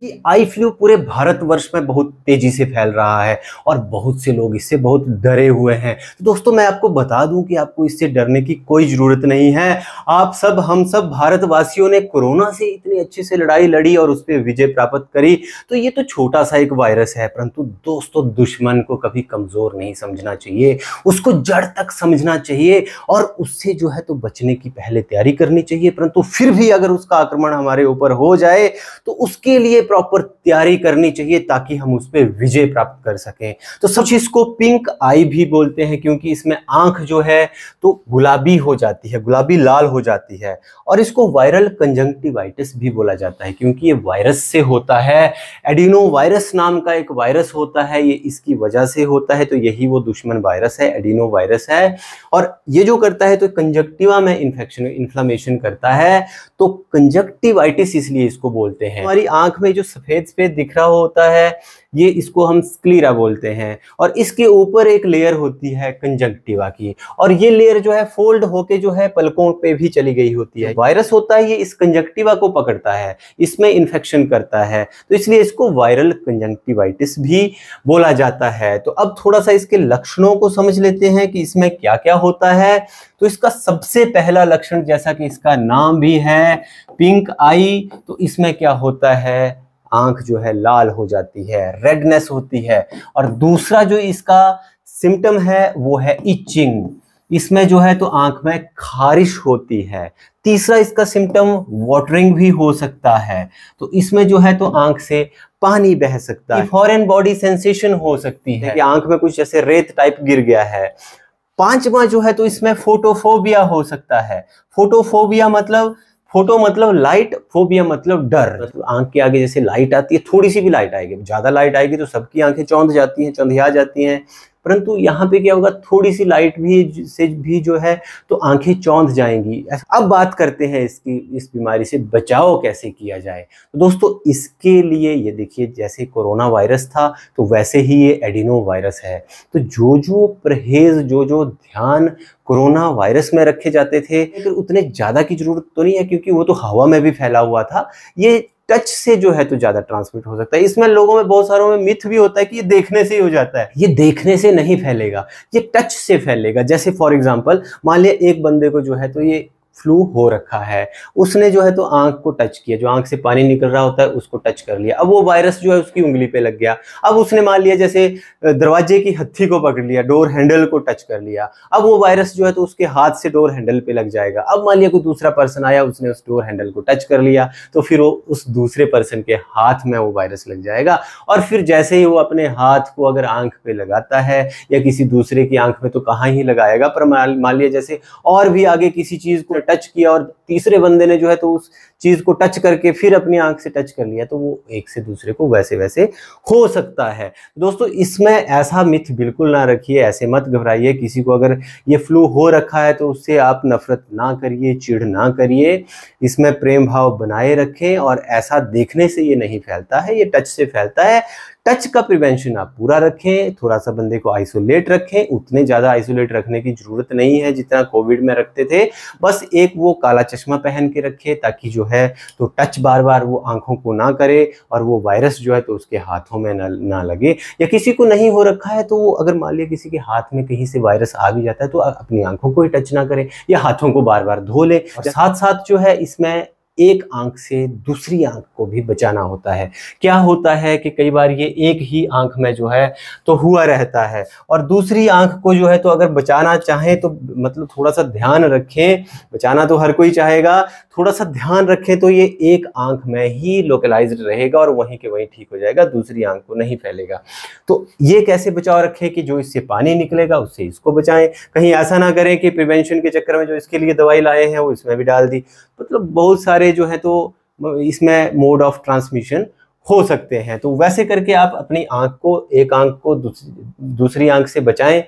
कि eye flu पूरे भारतवर्ष में बहुत तेजी से फैल रहा है और बहुत से लोग इससे बहुत डरे हुए हैं तो दोस्तों मैं आपको बता दूं कि आपको इससे डरने की कोई ज़रूरत नहीं है आप सब हम सब भारतवासियों ने कोरोना से इतनी अच्छे से लड़ाई लड़ी और उस पर विजय प्राप्त करी तो ये तो छोटा सा एक वायरस है परंतु दोस्तों दुश्मन को कभी कमज़ोर नहीं समझना चाहिए उसको जड़ तक समझना चाहिए और उससे जो है तो बचने की पहले तैयारी करनी चाहिए परंतु फिर भी अगर उसका आक्रमण हमारे ऊपर हो जाए तो उसके लिए प्रॉपर तैयारी करनी चाहिए ताकि हम उस पर विजय प्राप्त कर सकें तो सब चीज़ को पिंक आई भी बोलते हैं क्योंकि इसमें आंख जो है तो गुलाबी हो जाती है गुलाबी लाल हो जाती है और इसको वायरल कंजंक्टिवाइटिस भी बोला जाता है क्योंकि ये वायरस से होता है एडिनो वायरस नाम का एक वायरस होता है ये इसकी वजह से होता है तो यही वो दुश्मन वायरस है एडिनो वायरस है और ये जो करता है तो कंजक्टिवा में इन्फेक्शन इन्फ्लामेशन करता है तो कंजक्टिवाइटिस इसलिए इसको बोलते हैं हमारी आंख में जो सफ़ेद सफ़ेद दिख रहा होता है ये इसको हम स्क्लीरा बोलते हैं और इसके ऊपर एक लेयर होती है कंजंक्टिवा की और ये लेयर जो है फोल्ड होके जो है पलकों पे भी चली गई होती है वायरस होता है ये इस कंजंक्टिवा को पकड़ता है इसमें इन्फेक्शन करता है तो इसलिए इसको वायरल कंजंक्टिवाइटिस भी बोला जाता है तो अब थोड़ा सा इसके लक्षणों को समझ लेते हैं कि इसमें क्या क्या होता है तो इसका सबसे पहला लक्षण जैसा कि इसका नाम भी है पिंक आई तो इसमें क्या होता है आंख जो है लाल हो जाती है रेडनेस होती है और दूसरा जो इसका सिम्टम है वो है इचिंग इसमें जो है तो आंख में खारिश होती है तीसरा इसका सिम्टम वाटरिंग भी हो सकता है तो इसमें जो है तो आंख से पानी बह सकता है फॉरेन बॉडी सेंसेशन हो सकती है कि आंख में कुछ जैसे रेत टाइप गिर गया है पांचवा जो है तो इसमें फोटोफोबिया हो सकता है फोटोफोबिया मतलब फोटो मतलब लाइट फोबिया मतलब डर मतलब आंख के आगे जैसे लाइट आती है थोड़ी सी भी लाइट आएगी ज़्यादा लाइट आएगी तो सबकी आंखें चौंध जाती हैं चौंधिया जाती हैं परंतु यहाँ पे क्या होगा थोड़ी सी लाइट भी से भी जो है तो आंखें चौंध जाएंगी अब बात करते हैं इसकी इस बीमारी से बचाव कैसे किया जाए तो दोस्तों इसके लिए ये देखिए जैसे कोरोना वायरस था तो वैसे ही ये एडिनो वायरस है तो जो जो परहेज जो जो ध्यान कोरोना वायरस में रखे जाते थे तो उतने ज़्यादा की ज़रूरत तो नहीं है क्योंकि वो तो हवा में भी फैला हुआ था ये टच से जो है तो ज्यादा ट्रांसमिट हो सकता है इसमें लोगों में बहुत सारों में मिथ भी होता है कि ये देखने से ही हो जाता है ये देखने से नहीं फैलेगा ये टच से फैलेगा जैसे फॉर एग्जाम्पल मान लिया एक बंदे को जो है तो ये फ्लू हो रखा है उसने जो है तो आंख को टच किया जो आंख से पानी निकल रहा होता है उसको टच कर लिया अब वो वायरस जो है उसकी उंगली पे लग गया अब उसने मान लिया जैसे दरवाजे की हत्थी को पकड़ लिया डोर हैंडल को टच कर लिया अब वो वायरस जो है तो उसके हाथ से डोर हैंडल पे लग जाएगा अब मान लिया कोई दूसरा पर्सन आया उसने उस डोर हैंडल को टच कर लिया तो फिर वो उस दूसरे पर्सन के हाथ में वो वायरस लग जाएगा और फिर जैसे ही वो अपने हाथ को अगर आंख पे लगाता है या किसी दूसरे की आंख में तो कहाँ ही लगाएगा पर मान लिया जैसे और भी आगे किसी चीज को ने टच किया और तीसरे बंदे ने जो है तो उस चीज को टच करके फिर अपनी आंख से टच कर लिया तो वो एक से दूसरे को वैसे वैसे हो सकता है दोस्तों इसमें ऐसा मिथ बिल्कुल ना रखिए ऐसे मत घबराइए किसी को अगर ये फ्लू हो रखा है तो उससे आप नफरत ना करिए चिढ़ ना करिए इसमें प्रेम भाव बनाए रखें और ऐसा देखने से ये नहीं फैलता है ये टच से फैलता है टच का प्रिवेंशन आप पूरा रखें थोड़ा सा बंदे को आइसोलेट रखें उतने ज़्यादा आइसोलेट रखने की ज़रूरत नहीं है जितना कोविड में रखते थे बस एक वो काला चश्मा पहन के रखें ताकि जो है तो टच बार बार वो आंखों को ना करे और वो वायरस जो है तो उसके हाथों में ना ना लगे या किसी को नहीं हो रखा है तो वो अगर मान लिया किसी के हाथ में कहीं से वायरस आ भी जाता है तो अपनी आंखों को ही टच ना करें या हाथों को बार बार धो लें साथ साथ जो है इसमें एक आंख से दूसरी आंख को भी बचाना होता है क्या होता है कि कई बार ये एक ही आंख में जो है तो हुआ रहता है और दूसरी आंख को जो है तो अगर बचाना चाहें तो मतलब थोड़ा सा ध्यान रखें बचाना तो हर कोई चाहेगा थोड़ा सा ध्यान रखें तो ये एक आंख में ही लोकलाइज रहेगा और वहीं के वहीं ठीक हो जाएगा दूसरी आंख को नहीं फैलेगा तो ये कैसे बचाव रखें कि जो इससे पानी निकलेगा उससे इसको बचाएं कहीं ऐसा ना करें कि प्रिवेंशन के चक्कर में जो इसके लिए दवाई लाए हैं वो इसमें भी डाल दी मतलब बहुत सारे जो है तो इसमें मोड ऑफ ट्रांसमिशन हो सकते हैं तो वैसे करके आप अपनी आंख को एक आंख को दूसरी आंख से बचाएं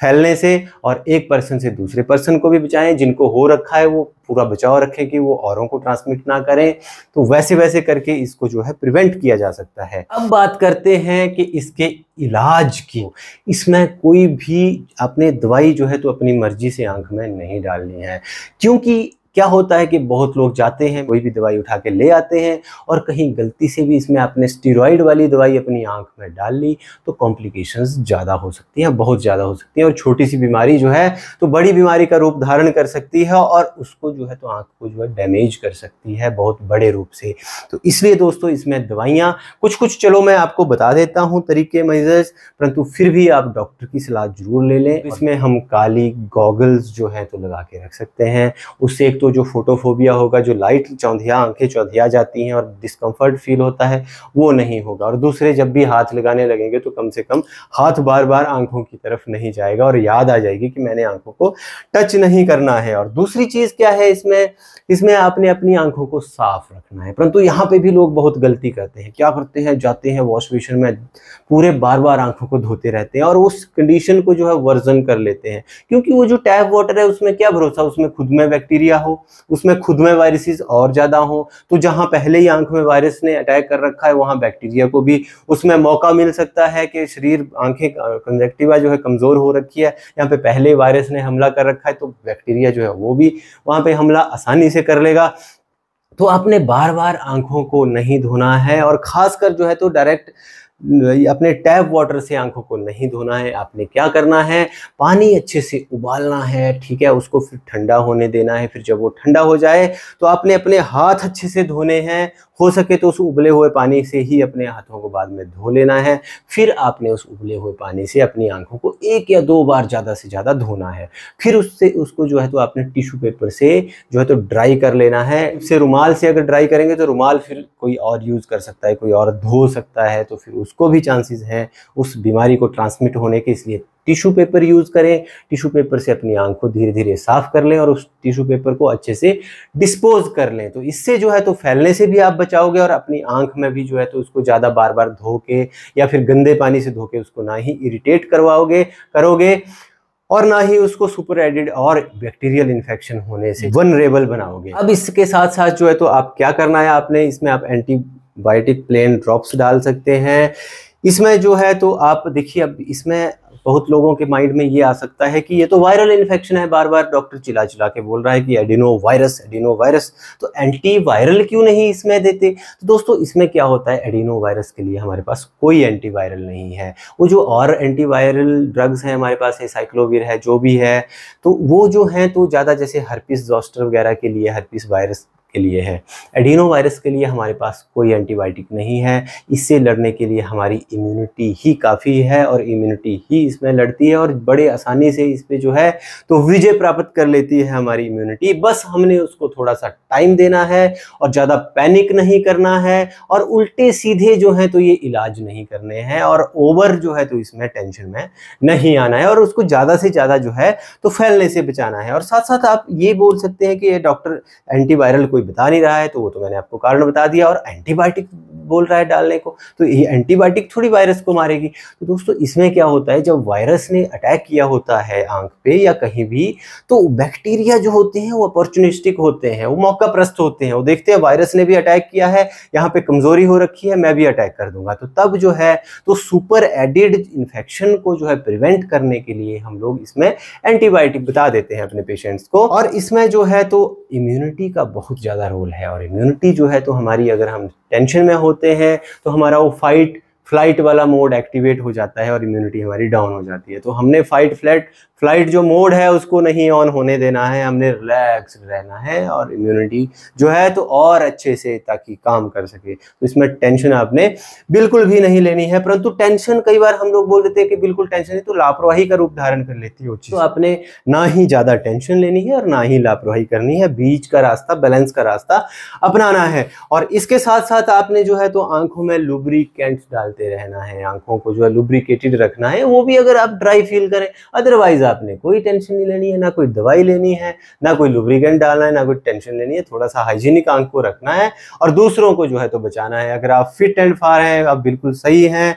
फैलने से और एक पर्सन से दूसरे पर्सन को भी बचाएं जिनको हो रखा है वो पूरा बचाव रखें कि वो औरों को ट्रांसमिट ना करें तो वैसे वैसे करके इसको जो है प्रिवेंट किया जा सकता है अब बात करते हैं कि इसके इलाज की इसमें कोई भी अपने दवाई जो है तो अपनी मर्जी से आंख में नहीं डालनी है क्योंकि क्या होता है कि बहुत लोग जाते हैं कोई भी दवाई उठा के ले आते हैं और कहीं गलती से भी इसमें आपने स्टीरोइड वाली दवाई अपनी आंख में डाल ली तो कॉम्प्लिकेशंस ज़्यादा हो सकती हैं बहुत ज़्यादा हो सकती हैं और छोटी सी बीमारी जो है तो बड़ी बीमारी का रूप धारण कर सकती है और उसको जो है तो आँख को जो है डैमेज कर सकती है बहुत बड़े रूप से तो इसलिए दोस्तों इसमें दवाइयाँ कुछ कुछ चलो मैं आपको बता देता हूँ तरीके मरीज परंतु फिर भी आप डॉक्टर की सलाह ज़रूर ले लें इसमें हम काली गॉगल्स जो हैं तो लगा के रख सकते हैं उससे तो जो फोटोफोबिया होगा जो लाइट चौंधिया आंखें चौंधिया जाती हैं और डिस्कम्फर्ट फील होता है वो नहीं होगा और दूसरे जब भी हाथ लगाने लगेंगे तो कम से कम हाथ बार बार आंखों की तरफ नहीं जाएगा और याद आ जाएगी कि मैंने आंखों को टच नहीं करना है और दूसरी चीज़ क्या है इसमें इसमें आपने अपनी आंखों को साफ रखना है परंतु यहाँ पे भी लोग बहुत गलती करते हैं क्या करते हैं जाते हैं वॉश बेसिन में पूरे बार बार आंखों को धोते रहते हैं और उस कंडीशन को जो है वर्जन कर लेते हैं क्योंकि वो जो टैप वाटर है उसमें क्या भरोसा उसमें खुद में बैक्टीरिया हो हो उसमें खुद में वायरसेस और ज़्यादा हो तो जहां पहले ही आंख में वायरस ने अटैक कर रखा है वहां बैक्टीरिया को भी उसमें मौका मिल सकता है कि शरीर आंखें कंजेक्टिवा जो है कमज़ोर हो रखी है यहाँ पे पहले वायरस ने हमला कर रखा है तो बैक्टीरिया जो है वो भी वहां पर हमला आसानी से कर लेगा तो आपने बार बार आंखों को नहीं धोना है और खासकर जो है तो डायरेक्ट अपने टैप वाटर से आंखों को नहीं धोना है आपने क्या करना है पानी अच्छे से उबालना है ठीक है उसको फिर ठंडा होने देना है फिर जब वो ठंडा हो जाए तो आपने अपने हाथ अच्छे से धोने हैं हो सके तो उस उबले हुए पानी से ही अपने हाथों को बाद में धो लेना है फिर आपने उस उबले हुए पानी से अपनी आंखों को एक या दो बार ज़्यादा से ज़्यादा धोना है फिर उससे उसको जो है तो आपने टिश्यू पेपर से जो है तो ड्राई कर लेना है उससे रुमाल से अगर ड्राई करेंगे तो रुमाल फिर कोई और यूज़ कर सकता है कोई और धो सकता है तो फिर उस उसको भी चांसेस है उस बीमारी को ट्रांसमिट होने के इसलिए टिश्यू पेपर यूज़ करें टिश्यू पेपर से अपनी आंख को धीरे धीरे साफ कर लें और उस टिश्यू पेपर को अच्छे से डिस्पोज कर लें तो इससे जो है तो फैलने से भी आप बचाओगे और अपनी आंख में भी जो है तो उसको ज़्यादा बार बार धो के या फिर गंदे पानी से धो के उसको ना ही इरिटेट करवाओगे करोगे और ना ही उसको सुपर एडिड और बैक्टीरियल इन्फेक्शन होने से वनरेबल बनाओगे अब इसके साथ साथ जो है तो आप क्या करना है आपने इसमें आप एंटी बायोटिक प्लेन ड्रॉप्स डाल सकते हैं इसमें जो है तो आप देखिए अब इसमें बहुत लोगों के माइंड में ये आ सकता है कि ये तो वायरल इन्फेक्शन है बार बार डॉक्टर चिला चिला के बोल रहा है कि एडिनो वायरस एडिनो वायरस तो एंटी वायरल क्यों नहीं इसमें देते तो दोस्तों इसमें क्या होता है एडिनो वायरस के लिए हमारे पास कोई एंटी वायरल नहीं है वो जो और एंटी वायरल ड्रग्स हैं हमारे पास है साइक्लोविर है जो भी है तो वो जो हैं तो ज़्यादा जैसे हर्पिस जॉस्टर वगैरह के लिए हर्पिस वायरस के लिए है एडीनो वायरस के लिए हमारे पास कोई एंटीबायोटिक नहीं है इससे लड़ने के लिए हमारी इम्यूनिटी ही काफ़ी है और इम्यूनिटी ही इसमें लड़ती है और बड़े आसानी से इस पर जो है तो विजय प्राप्त कर लेती है हमारी इम्यूनिटी बस हमने उसको थोड़ा सा टाइम देना है और ज़्यादा पैनिक नहीं करना है और उल्टे सीधे जो है तो ये इलाज नहीं करने हैं और ओवर जो है तो इसमें टेंशन में नहीं आना है और उसको ज़्यादा से ज़्यादा जो है तो फैलने से बचाना है और साथ साथ आप ये बोल सकते हैं कि ये डॉक्टर एंटीवायरल कोई कोई बता नहीं रहा है तो वो तो मैंने आपको कारण बता दिया और एंटीबायोटिक बोल रहा है डालने को तो ये एंटीबायोटिक थोड़ी वायरस को मारेगी तो दोस्तों इसमें क्या होता है जब वायरस ने अटैक किया होता है आंख पे या कहीं भी तो बैक्टीरिया जो होते हैं वो अपॉर्चुनिस्टिक होते हैं वो मौका प्रस्त होते हैं वो देखते हैं वायरस ने भी अटैक किया है यहाँ पे कमजोरी हो रखी है मैं भी अटैक कर दूंगा तो तब जो है तो सुपर एडिड इन्फेक्शन को जो है प्रिवेंट करने के लिए हम लोग इसमें एंटीबायोटिक बता देते हैं अपने पेशेंट्स को और इसमें जो है तो इम्यूनिटी का बहुत ज़्यादा रोल है और इम्यूनिटी जो है तो हमारी अगर हम टेंशन में होते हैं तो हमारा वो फाइट फ्लाइट वाला मोड एक्टिवेट हो जाता है और इम्यूनिटी हमारी डाउन हो जाती है तो हमने फाइट फ्लैट फ्लाइट जो मोड है उसको नहीं ऑन होने देना है हमने रिलैक्स रहना है और इम्यूनिटी जो है तो और अच्छे से ताकि काम कर सके तो इसमें टेंशन आपने बिल्कुल भी नहीं लेनी है परंतु टेंशन कई बार हम लोग बोल देते हैं कि बिल्कुल टेंशन है तो लापरवाही का रूप धारण कर लेती है तो आपने ना ही ज़्यादा टेंशन लेनी है और ना ही लापरवाही करनी है बीच का रास्ता बैलेंस का रास्ता अपनाना है और इसके साथ साथ आपने जो है तो आंखों में लुब्रिकेंट्स डालते करते रहना है आंखों को जो है लुब्रिकेटेड रखना है वो भी अगर आप ड्राई फील करें अदरवाइज आपने कोई टेंशन नहीं लेनी है ना कोई दवाई लेनी है ना कोई लुब्रिकेंट डालना है ना कोई टेंशन लेनी है थोड़ा सा हाइजीनिक आंख को रखना है और दूसरों को जो है तो बचाना है अगर आप फिट एंड फार हैं आप बिल्कुल सही हैं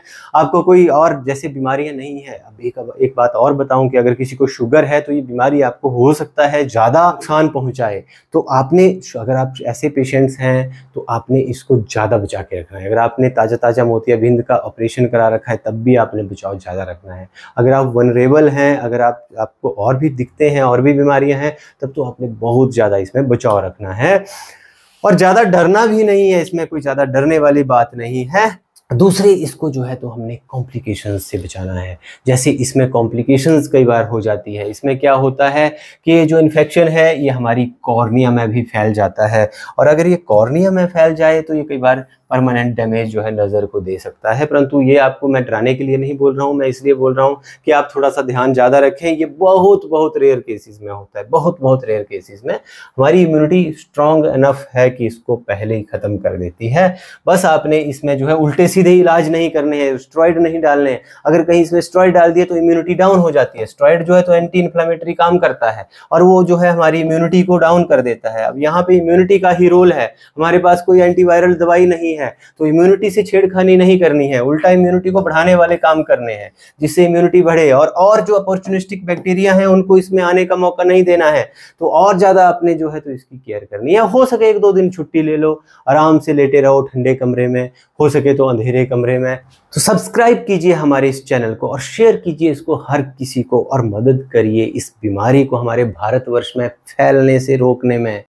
आपको कोई और जैसे बीमारियाँ नहीं है अब एक एक बात और बताऊँ कि अगर किसी को शुगर है तो ये बीमारी आपको हो सकता है ज़्यादा नुकसान पहुँचाए तो आपने अगर आप ऐसे पेशेंट्स हैं तो आपने इसको ज़्यादा बचा के रखना है अगर आपने ताज़ा ताज़ा मोतियाबिंद का का ऑपरेशन करा रखा है तब भी आपने बचाव ज़्यादा रखना है अगर आप वनरेबल हैं अगर आप आपको और भी दिखते हैं और भी बीमारियां हैं तब तो आपने बहुत ज़्यादा इसमें बचाव रखना है और ज़्यादा डरना भी नहीं है इसमें कोई ज़्यादा डरने वाली बात नहीं है दूसरे इसको जो है तो हमने कॉम्प्लिकेशंस से बचाना है जैसे इसमें कॉम्प्लिकेशंस कई बार हो जाती है इसमें क्या होता है कि ये जो इन्फेक्शन है ये हमारी कॉर्निया में भी फैल जाता है और अगर ये कॉर्निया में फैल जाए तो ये कई बार परमानेंट डैमेज जो है नज़र को दे सकता है परंतु ये आपको मैं डराने के लिए नहीं बोल रहा हूँ मैं इसलिए बोल रहा हूँ कि आप थोड़ा सा ध्यान ज़्यादा रखें ये बहुत बहुत रेयर केसेस में होता है बहुत बहुत रेयर केसेस में हमारी इम्यूनिटी स्ट्रॉन्ग इनफ है कि इसको पहले ही ख़त्म कर देती है बस आपने इसमें जो है उल्टे सीधे इलाज नहीं करने हैं स्ट्रॉइड नहीं डालने अगर कहीं इसमें स्ट्रॉइड डाल दिए तो इम्यूनिटी डाउन हो जाती है स्ट्रॉइड जो है तो एंटी इन्फ्लामेटरी काम करता है और वो जो है हमारी इम्यूनिटी को डाउन कर देता है अब यहाँ पे इम्यूनिटी का ही रोल है हमारे पास कोई एंटीवायरल दवाई नहीं है है तो इम्यूनिटी से छेड़खानी नहीं करनी है उल्टा इम्यूनिटी को बढ़ाने वाले काम करने हैं जिससे इम्यूनिटी बढ़े और और जो अपॉर्चुनिस्टिक बैक्टीरिया हैं उनको इसमें आने का मौका नहीं देना है तो और ज़्यादा अपने जो है तो इसकी केयर करनी है हो सके एक दो दिन छुट्टी ले लो आराम से लेटे रहो ठंडे कमरे में हो सके तो अंधेरे कमरे में तो सब्सक्राइब कीजिए हमारे इस चैनल को और शेयर कीजिए इसको हर किसी को और मदद करिए इस बीमारी को हमारे भारतवर्ष में फैलने से रोकने में